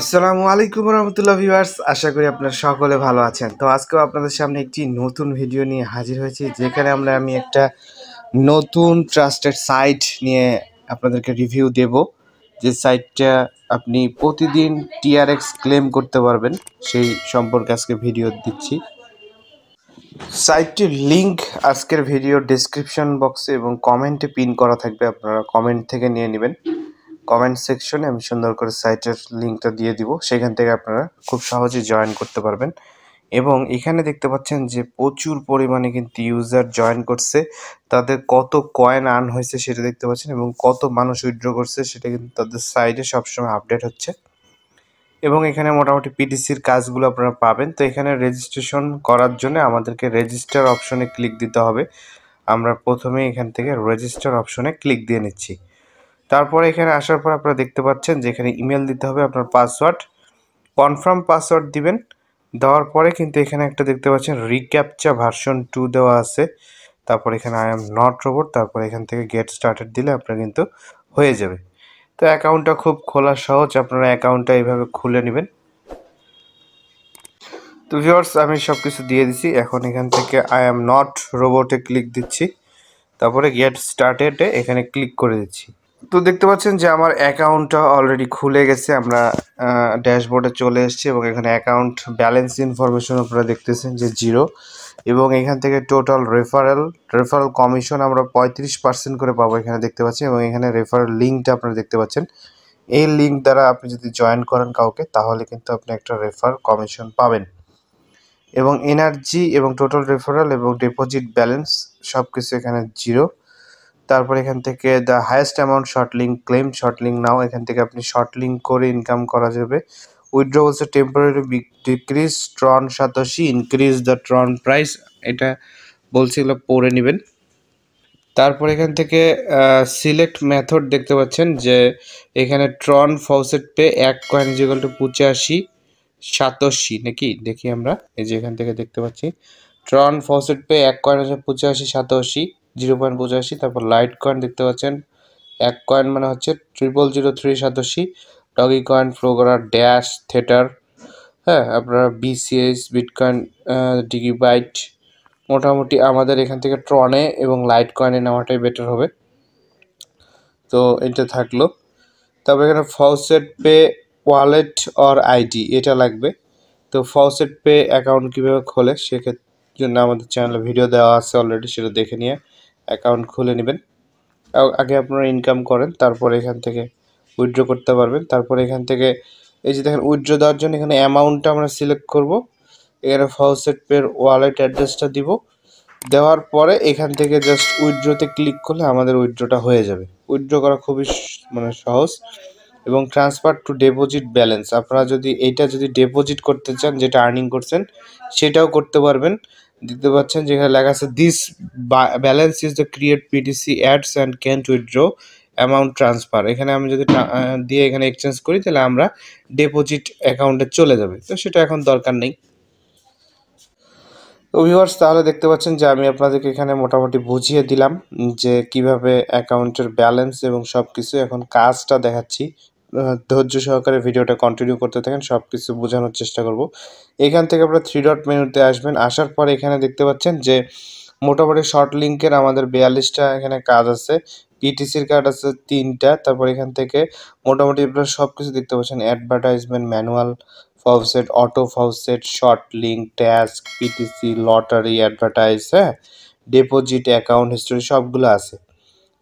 আসসালামু আলাইকুম রহমতুল্লাহ ভিউয়ার্স আশা করি আপনারা সকলে ভালো আছেন তো আজকেও আপনাদের সামনে একটি নতুন ভিডিও নিয়ে হাজির হয়েছি যেখানে আমরা আমি একটা নতুন ট্রাস্টেড সাইট নিয়ে আপনাদেরকে রিভিউ দেব যে সাইটটা আপনি প্রতিদিন টিআরএক্স ক্লেম করতে পারবেন সেই সম্পর্কে আজকে ভিডিও দিচ্ছি সাইটটির লিঙ্ক আজকের ভিডিও ডিসক্রিপশন বক্সে এবং কমেন্টে পিন করা থাকবে আপনারা কমেন্ট থেকে নিয়ে নেবেন কমেন্ট সেকশনে আমি সুন্দর করে সাইটের লিঙ্কটা দিয়ে দিব সেখান থেকে আপনারা খুব সহজে জয়েন করতে পারবেন এবং এখানে দেখতে পাচ্ছেন যে প্রচুর পরিমাণে কিন্তু ইউজার জয়েন করছে তাদের কত কয়েন আর্ন হয়েছে সেটা দেখতে পাচ্ছেন এবং কত মানুষ উইড্রো করছে সেটা কিন্তু তাদের সাইডে সবসময় আপডেট হচ্ছে এবং এখানে মোটামুটি পিটিসির কাজগুলো আপনারা পাবেন তো এখানে রেজিস্ট্রেশন করার জন্য আমাদেরকে রেজিস্টার অপশনে ক্লিক দিতে হবে আমরা প্রথমে এখান থেকে রেজিস্টার অপশনে ক্লিক দিয়ে নিচ্ছি তারপরে এখানে আসার পর আপনারা দেখতে পাচ্ছেন যে এখানে ইমেল দিতে হবে আপনার পাসওয়ার্ড কনফার্ম পাসওয়ার্ড দিবেন দেওয়ার পরে কিন্তু এখানে একটা দেখতে পাচ্ছেন রিক্যাপচা ভার্সন টু দেওয়া আছে তারপর এখানে আই এম নট রোবট তারপর এখান থেকে গেট স্টার্টেড দিলে আপনার কিন্তু হয়ে যাবে তো অ্যাকাউন্টটা খুব খোলা সহজ আপনারা অ্যাকাউন্টটা এইভাবে খুলে নেবেন তো ভিওর্স আমি সব কিছু দিয়ে দিছি এখন এখান থেকে আই অ্যাম নট রোবটে ক্লিক দিচ্ছি তারপরে গেট স্টার্টেডে এখানে ক্লিক করে দিচ্ছি তো দেখতে পাচ্ছেন যে আমার অ্যাকাউন্টটা অলরেডি খুলে গেছে আমরা ড্যাশবোর্ডে চলে এসেছি এবং এখানে অ্যাকাউন্ট ব্যালেন্স ইনফরমেশন আপনারা দেখতেছেন যে জিরো এবং এখান থেকে টোটাল রেফারেল রেফারেল কমিশন আমরা পঁয়ত্রিশ পার্সেন্ট করে পাবো এখানে দেখতে পাচ্ছি এবং এখানে রেফারেল লিঙ্কটা আপনারা দেখতে পাচ্ছেন এই লিঙ্ক দ্বারা আপনি যদি জয়েন করেন কাউকে তাহলে কিন্তু আপনি একটা রেফার কমিশন পাবেন এবং এনার্জি এবং টোটাল রেফারেল এবং ডিপোজিট ব্যালেন্স সব কিছু এখানে জিরো তারপর এখান থেকে the highest amount short link claim short link now এখান থেকে আপনি শর্ট লিঙ্ক করে ইনকাম করা যাবে উইথড্র হচ্ছে টেম্পোরারি ডিক্রিজ ট্রন সাতাশি ইনক্রিজ দ্য ট্রন প্রাইস এটা বলছিল পড়ে নেবেন তারপর এখান থেকে সিলেক্ট মেথড দেখতে পাচ্ছেন যে এখানে ট্রন ফাউসেট পে এক কয়েন জিগল টু পঁচাশি সাতাশি নাকি দেখি আমরা এই যে এখান থেকে দেখতে পাচ্ছি ট্রন ফাউসেট পে এক কয়েন হচ্ছে পঁচাশি সাতাশি জিরো পয়েন্ট পঁচাশি তারপর লাইট কয়েন দেখতে পাচ্ছেন এক কয়েন মানে হচ্ছে ট্রিপল জিরো থ্রি সাতাশি ডগি কয়েন ফ্লোগরা ড্যাশ থিয়েটার হ্যাঁ আপনারা বিসিএস বিটকয়েন ডিগি বাইট মোটামুটি আমাদের এখান থেকে ট্রনে এবং লাইট কয়েনে নেওয়াটাই বেটার হবে তো এটা থাকলো তারপর এখানে faucet pay wallet or ID এটা লাগবে তো ফাউসেট পে অ্যাকাউন্ট কীভাবে খোলে সেক্ষেত্রে জন্য আমাদের চ্যানেলে ভিডিও দেওয়া আছে অলরেডি সেটা দেখে নিয়ে অ্যাকাউন্ট খুলে নেবেন আগে আপনারা ইনকাম করেন তারপর এখান থেকে উইথড্র করতে পারবেন তারপরে এখান থেকে এই যে দেখেন উইথড্র দেওয়ার জন্য এখানে অ্যামাউন্টটা আমরা সিলেক্ট করব এখানে ফাউসেট পের ওয়ালেট অ্যাড্রেসটা দিব দেওয়ার পরে এখান থেকে জাস্ট উইথড্রোতে ক্লিক করলে আমাদের উইথড্রোটা হয়ে যাবে উইথড্র করা খুবই মানে সহজ এবং ট্রান্সফার টু ডিপোজিট ব্যালেন্স আপনারা যদি এইটা যদি ডিপোজিট করতে চান যেটা আর্নিং করছেন সেটাও করতে পারবেন দেখতে পাচ্ছেন যেখানে লেখা আছে this balance is the create PTC ads and can't withdraw amount transfer এখানে আমি যদি দিয়ে এখানে এক্সচেঞ্জ করি তাহলে আমরা ডিপোজিট অ্যাকাউন্টে চলে যাবে তো সেটা এখন দরকার নেই তো ভিউয়ার্স তাহলে দেখতে পাচ্ছেন যে আমি আপনাদেরকে এখানে মোটামুটি বুঝিয়ে দিলাম যে কিভাবে অ্যাকাউন্টের ব্যালেন্স এবং সব কিছু এখন কাজটা দেখাচ্ছি ধৈর্য সহকারে ভিডিওটা কন্টিনিউ করতে থাকেন সব কিছু বোঝানোর চেষ্টা করব এখান থেকে আপনারা থ্রি ডট মেনুতে আসবেন আসার পর এখানে দেখতে পাচ্ছেন যে মোটামুটি শর্ট লিঙ্কের আমাদের বিয়াল্লিশটা এখানে কাজ আছে পিটিসির কার্ড আছে তিনটা তারপর এখান থেকে মোটামুটি আপনারা সব কিছু দেখতে পাচ্ছেন advertisement manual faucet auto faucet short link task PTC lottery advertise হ্যাঁ ডিপোজিট অ্যাকাউন্ট হিস্টোরি সবগুলো আছে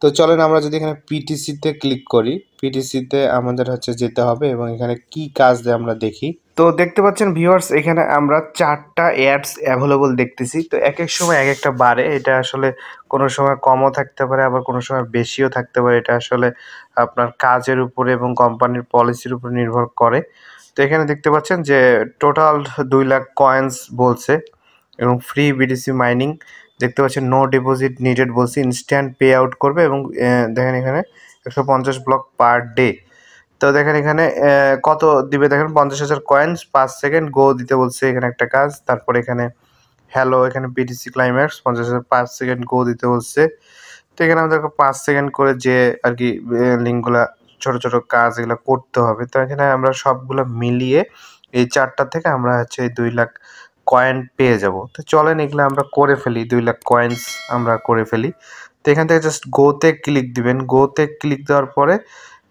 তো চলেন আমরা যদি এখানে পিটিসিতে ক্লিক করি পিটিসিতে আমাদের হচ্ছে যেতে হবে এবং এখানে কি কাজ দেয় আমরা দেখি তো দেখতে পাচ্ছেন ভিউয়ার্স এখানে আমরা চারটা অ্যাডস অ্যাভেলেবল দেখতেছি তো এক এক সময় এক একটা বাড়ে এটা আসলে কোনো সময় কমও থাকতে পারে আবার কোনো সময় বেশিও থাকতে পারে এটা আসলে আপনার কাজের উপরে এবং কোম্পানির পলিসির উপর নির্ভর করে তো এখানে দেখতে পাচ্ছেন যে টোটাল দুই লাখ কয়েন্স বলছে এবং ফ্রি বিডিসি মাইনিং দেখতে পাচ্ছেন নো ডিপোজিট নিডেড বলছি ইনস্ট্যান্ট পে আউট করবে এবং দেখেন এখানে একশো পঞ্চাশ ব্লক পার ডে তো দেখেন এখানে কত দিবে দেখেন পঞ্চাশ হাজার কয়েন্স পাঁচ সেকেন্ড গো দিতে বলছে এখানে একটা কাজ তারপরে এখানে হ্যালো এখানে পিটিসি ক্লাইম্যাক্স পঞ্চাশ হাজার পাঁচ সেকেন্ড গো দিতে বলছে তো এখানে আমাদেরকে পাঁচ সেকেন্ড করে যে আর কি লিঙ্কগুলো ছোট ছোট কাজ এগুলো করতে হবে তো এখানে আমরা সবগুলো মিলিয়ে এই চারটা থেকে আমরা হচ্ছে দুই লাখ কয়েন পেয়ে যাব তো চলেন এগুলো আমরা করে ফেলি দুই লাখ কয়েন্স আমরা করে ফেলি তো এখান থেকে জাস্ট গোতে ক্লিক দিবেন গোতে ক্লিক দেওয়ার পরে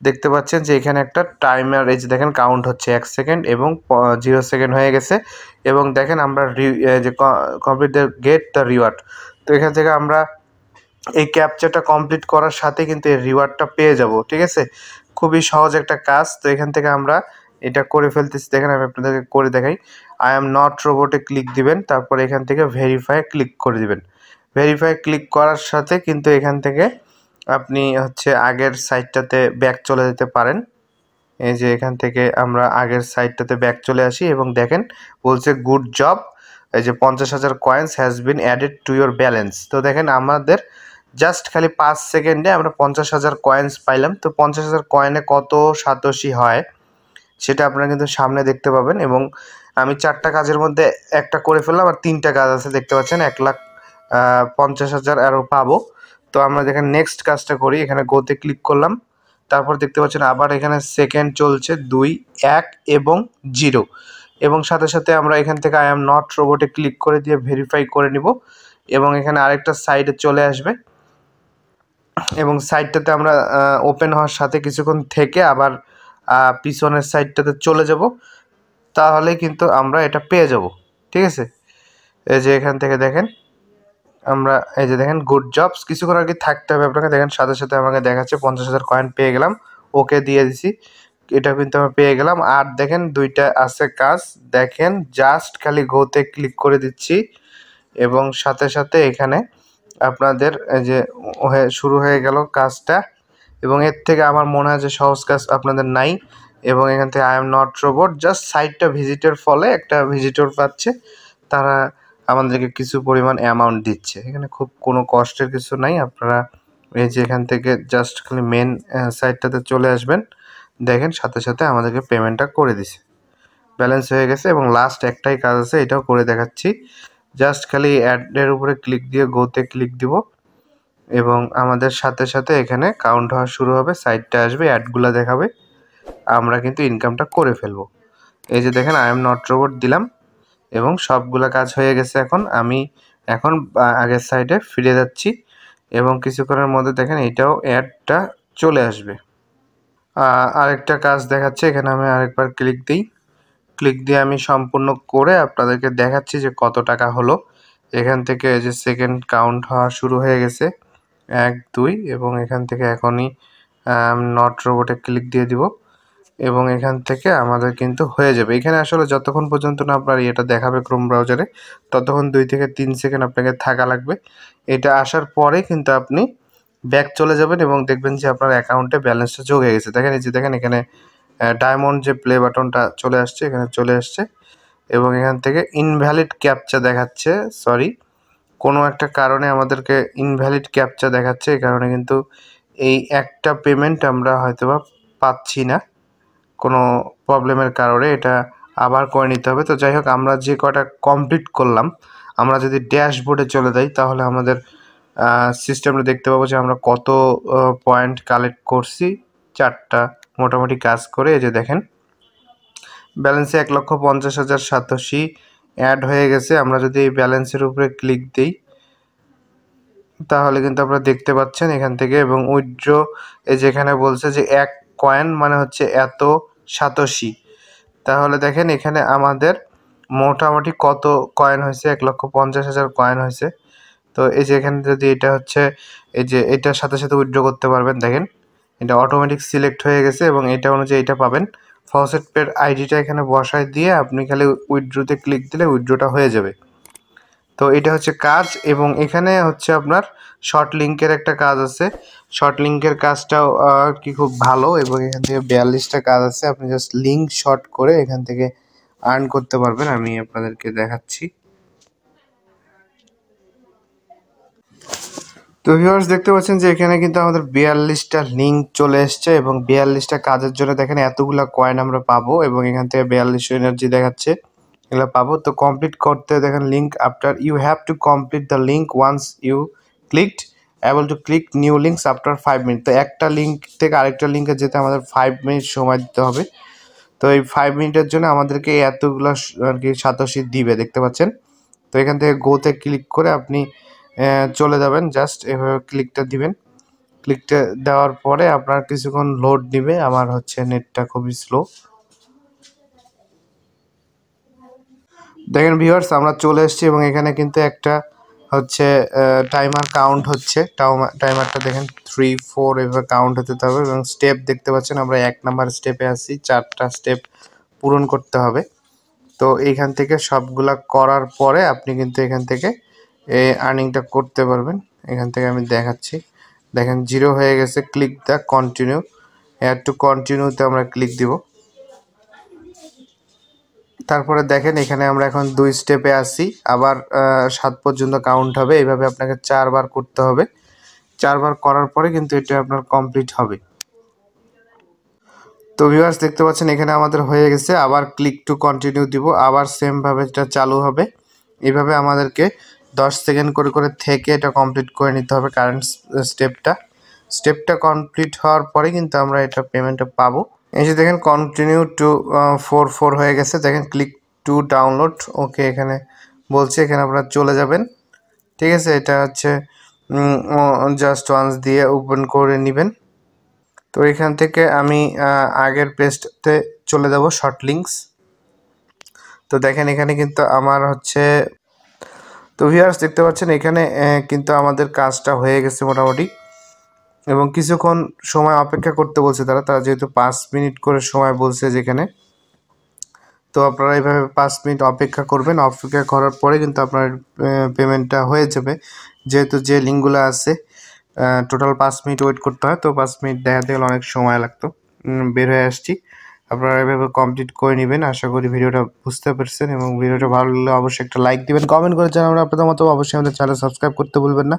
দেখতে পাচ্ছেন যে এখানে একটা টাইমার এই যে দেখেন কাউন্ট হচ্ছে এক সেকেন্ড এবং জিরো সেকেন্ড হয়ে গেছে এবং দেখেন আমরা যে complete the get the reward তো এখান থেকে আমরা এই ক্যাপচারটা কমপ্লিট করার সাথে কিন্তু এই রিওয়ার্ডটা পেয়ে যাব ঠিক আছে খুবই সহজ একটা কাজ তো এখান থেকে আমরা এটা করে ফেলতেছি দেখেন আমি আপনাদেরকে করে দেখাই আই অ্যাম নট রোবটে ক্লিক দিবেন তারপর এখান থেকে ভেরিফাই ক্লিক করে দিবেন ভেরিফাই ক্লিক করার সাথে কিন্তু এখান থেকে আপনি হচ্ছে আগের সাইটটাতে ব্যাক চলে যেতে পারেন এই যে এখান থেকে আমরা আগের সাইটটাতে ব্যাক চলে আসি এবং দেখেন বলছে গুড জব এই যে পঞ্চাশ হাজার coins has been added to your balance তো দেখেন আমাদের জাস্ট খালি পাঁচ সেকেন্ডে আমরা পঞ্চাশ হাজার কয়েন্স পাইলাম তো পঞ্চাশ হাজার কয়েনে কত সাতোশি হয় সেটা আপনারা কিন্তু সামনে দেখতে পাবেন এবং আমি চারটা কাজের মধ্যে একটা করে ফেললাম আর তিনটা কাজ আছে দেখতে পাচ্ছেন এক লাখ পঞ্চাশ হাজার আরও পাবো তো আমরা যেখানে নেক্সট কাজটা করি এখানে গোতে ক্লিক করলাম তারপর দেখতে পাচ্ছেন আবার এখানে সেকেন্ড চলছে দুই এক এবং জিরো এবং সাথে সাথে আমরা এখান থেকে আই অ্যাম নট রোবটে ক্লিক করে দিয়ে ভেরিফাই করে নিব এবং এখানে আরেকটা সাইডে চলে আসবে এবং সাইডটাতে আমরা ওপেন হওয়ার সাথে কিছুক্ষণ থেকে আবার পিছনের সাইডটাতে চলে যাব তাহলে কিন্তু আমরা এটা পেয়ে যাব ঠিক আছে এই যে এখান থেকে দেখেন আমরা এই যে দেখেন গুড জবস কিছুক্ষণ কি থাকতে হবে আপনাকে দেখেন সাথে সাথে আমাকে দেখাচ্ছে পঞ্চাশ হাজার কয়েন পেয়ে গেলাম ওকে দিয়ে দিছি এটা কিন্তু আমি পেয়ে গেলাম আর দেখেন দুইটা আছে কাজ দেখেন জাস্ট খালি গোতে ক্লিক করে দিচ্ছি এবং সাথে সাথে এখানে আপনাদের যে শুরু হয়ে গেল কাজটা এবং এর থেকে আমার মনে হয় যে সহজ কাজ আপনাদের নাই এবং এখান থেকে I am not robot just সাইটটা ভিজিটের ফলে একটা ভিজিটর পাচ্ছে তারা আমাদেরকে কিছু পরিমাণ অ্যামাউন্ট দিচ্ছে এখানে খুব কোনো কষ্টের কিছু নাই আপনারা এই যে এখান থেকে জাস্ট খালি মেন সাইটটাতে চলে আসবেন দেখেন সাথে সাথে আমাদেরকে পেমেন্টটা করে দিছে ব্যালেন্স হয়ে গেছে এবং লাস্ট একটাই কাজ আছে এটাও করে দেখাচ্ছি জাস্ট খালি অ্যাডের উপরে ক্লিক দিয়ে গোতে ক্লিক দিব এবং আমাদের সাথে সাথে এখানে কাউন্ট হওয়া শুরু হবে সাইটটা আসবে অ্যাডগুলো দেখাবে আমরা কিন্তু ইনকামটা করে ফেলব এই যে দেখেন আই এম নট রোবট দিলাম এবং সবগুলা কাজ হয়ে গেছে এখন আমি এখন আগের সাইডে ফিরে যাচ্ছি এবং কিছুক্ষণের মধ্যে দেখেন এটাও অ্যাডটা চলে আসবে আরেকটা কাজ দেখাচ্ছে এখানে আমি আরেকবার ক্লিক দিই ক্লিক দিয়ে আমি সম্পূর্ণ করে আপনাদেরকে দেখাচ্ছি যে কত টাকা হলো এখান থেকে যে সেকেন্ড কাউন্ট হওয়া শুরু হয়ে গেছে এক দুই এবং এখান থেকে এখনই নট রোবটে ক্লিক দিয়ে দিব এবং এখান থেকে আমাদের কিন্তু হয়ে যাবে এখানে আসলে যতক্ষণ পর্যন্ত না আপনার ইয়েটা দেখাবে ক্রোম ব্রাউজারে ততক্ষণ দুই থেকে তিন সেকেন্ড আপনাকে থাকা লাগবে এটা আসার পরে কিন্তু আপনি ব্যাক চলে যাবেন এবং দেখবেন যে আপনার অ্যাকাউন্টে ব্যালেন্সটা যোগ হয়ে গেছে দেখেন এই যে দেখেন এখানে ডায়মন্ড যে প্লে বাটনটা চলে আসছে এখানে চলে আসছে এবং এখান থেকে ইনভ্যালিড ক্যাপচা দেখাচ্ছে সরি কোনো একটা কারণে আমাদেরকে ইনভ্যালিড ক্যাপচা দেখাচ্ছে এই কারণে কিন্তু এই একটা পেমেন্ট আমরা হয়তোবা পাচ্ছি না কোনো প্রবলেমের কারণে এটা আবার করে নিতে হবে তো যাই হোক আমরা যে কটা কমপ্লিট করলাম আমরা যদি ড্যাশবোর্ডে চলে যাই তাহলে আমাদের সিস্টেমটা দেখতে পাবো যে আমরা কত পয়েন্ট কালেক্ট করছি চারটা মোটামুটি কাজ করে এই যে দেখেন ব্যালেন্সে এক লক্ষ পঞ্চাশ হাজার সাতাশি অ্যাড হয়ে গেছে আমরা যদি এই ব্যালেন্সের উপরে ক্লিক দিই তাহলে কিন্তু আপনারা দেখতে পাচ্ছেন এখান থেকে এবং উইড্রো এই যেখানে বলছে যে এক কয়েন মানে হচ্ছে এত সাতশি তাহলে দেখেন এখানে আমাদের মোটামুটি কত কয়েন হয়েছে এক লক্ষ পঞ্চাশ হাজার কয়েন হয়েছে তো এই যে এখানে যদি এটা হচ্ছে এই যে এটার সাথে সাথে উইড্রো করতে পারবেন দেখেন এটা অটোমেটিক সিলেক্ট হয়ে গেছে এবং এটা অনুযায়ী এটা পাবেন ফসেট পের আইডিটা এখানে বসায় দিয়ে আপনি খালি উইড্রোতে ক্লিক দিলে উইড্রোটা হয়ে যাবে তো এটা হচ্ছে কাজ এবং এখানে হচ্ছে আপনার শর্ট লিঙ্কের একটা কাজ আছে শর্ট লিঙ্কের কাজটাও আর কি খুব ভালো এবং এখান থেকে বিয়াল্লিশটা কাজ আছে আপনি জাস্ট লিঙ্ক শর্ট করে এখান থেকে আর্ন করতে পারবেন আমি আপনাদেরকে দেখাচ্ছি তো ভিউয়ার্স দেখতে পাচ্ছেন যে এখানে কিন্তু আমাদের বিয়াল্লিশটা লিঙ্ক চলে এসছে এবং বিয়াল্লিশটা কাজের জন্য দেখেন এতগুলা কয়েন আমরা পাবো এবং এখান থেকে বিয়াল্লিশশো এনার্জি দেখাচ্ছে এগুলো পাবো তো কমপ্লিট করতে দেখেন link after you have to complete the link once you clicked able to click new links after five minute তো একটা লিঙ্ক থেকে আরেকটা লিঙ্কে যেতে আমাদের ফাইভ মিনিট সময় দিতে হবে তো এই ফাইভ মিনিটের জন্য আমাদেরকে এতগুলো আর কি সাতাশি দিবে দেখতে পাচ্ছেন তো এখান থেকে গোতে ক্লিক করে আপনি চলে যাবেন জাস্ট এভাবে ক্লিকটা দিবেন ক্লিকটা দেওয়ার পরে আপনার কিছুক্ষণ লোড নিবে আমার হচ্ছে নেটটা খুবই স্লো দেখেন ভিউয়ার্স আমরা চলে এসেছি এবং এখানে কিন্তু একটা হচ্ছে টাইমার কাউন্ট হচ্ছে টাইমারটা দেখেন থ্রি ফোর এভাবে কাউন্ট হতে হবে এবং স্টেপ দেখতে পাচ্ছেন আমরা এক নাম্বার স্টেপে আসি চারটা স্টেপ পূরণ করতে হবে তো এইখান থেকে সবগুলা করার পরে আপনি কিন্তু এখান থেকে এই আর্নিংটা করতে পারবেন এখান থেকে আমি দেখাচ্ছি দেখেন জিরো হয়ে গেছে click the continue here to কন্টিনিউতে আমরা ক্লিক দিব তারপরে দেখেন এখানে আমরা এখন দুই স্টেপে আসি আবার সাত পর্যন্ত কাউন্ট হবে এইভাবে আপনাকে চারবার করতে হবে চারবার করার পরে কিন্তু এটা আপনার কমপ্লিট হবে তো ভিউয়ার্স দেখতে পাচ্ছেন এখানে আমাদের হয়ে গেছে আবার ক্লিক টু কন্টিনিউ দিব আবার সেমভাবে এটা চালু হবে এভাবে আমাদেরকে 10 সেকেন্ড করে করে থেকে এটা কমপ্লিট করে নিতে হবে কারেন্ট স্টেপটা স্টেপটা কমপ্লিট হওয়ার পরে কিন্তু আমরা এটা পেমেন্টটা পাবো এই যে দেখেন কন্টিনিউ টু ফোর ফোর হয়ে গেছে দেখেন ক্লিক টু ডাউনলোড ওকে এখানে বলছে এখানে আপনারা চলে যাবেন ঠিক আছে এটা হচ্ছে জাস্ট ওয়ান্স দিয়ে ওপেন করে নেবেন তো এখান থেকে আমি আগের পেস্টতে চলে যাব শর্ট লিঙ্কস তো দেখেন এখানে কিন্তু আমার হচ্ছে তো ভিউয়ার্স দেখতে পাচ্ছেন এখানে কিন্তু আমাদের কাজটা হয়ে গেছে মোটামুটি এবং কিছুক্ষণ সময় অপেক্ষা করতে বলছে তারা তারা যেহেতু পাঁচ মিনিট করে সময় বলছে যেখানে তো আপনারা এইভাবে পাঁচ মিনিট অপেক্ষা করবেন অপেক্ষা করার পরে কিন্তু আপনার পেমেন্টটা হয়ে যাবে যেহেতু যে লিঙ্কগুলো আছে টোটাল পাঁচ মিনিট ওয়েট করতে হয় তো পাঁচ মিনিট দেখাতে গেলে অনেক সময় লাগতো বের হয়ে আসছি আপনারা এভাবে কমপ্লিট করে নেবেন আশা করি ভিডিওটা বুঝতে পারছেন এবং ভিডিওটা ভালো লাগলে অবশ্যই একটা লাইক দিবেন কমেন্ট করে জানাবেন আপনাদের মতো অবশ্যই আমাদের চ্যানেল সাবস্ক্রাইব করতে ভুলবেন না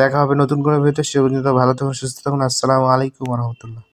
দেখা হবে নতুন কোনো ভিডিওতে সে পর্যন্ত ভালো থাকুন সুস্থ থাকুন আসসালামু আলাইকুম রহমতুল্লাহ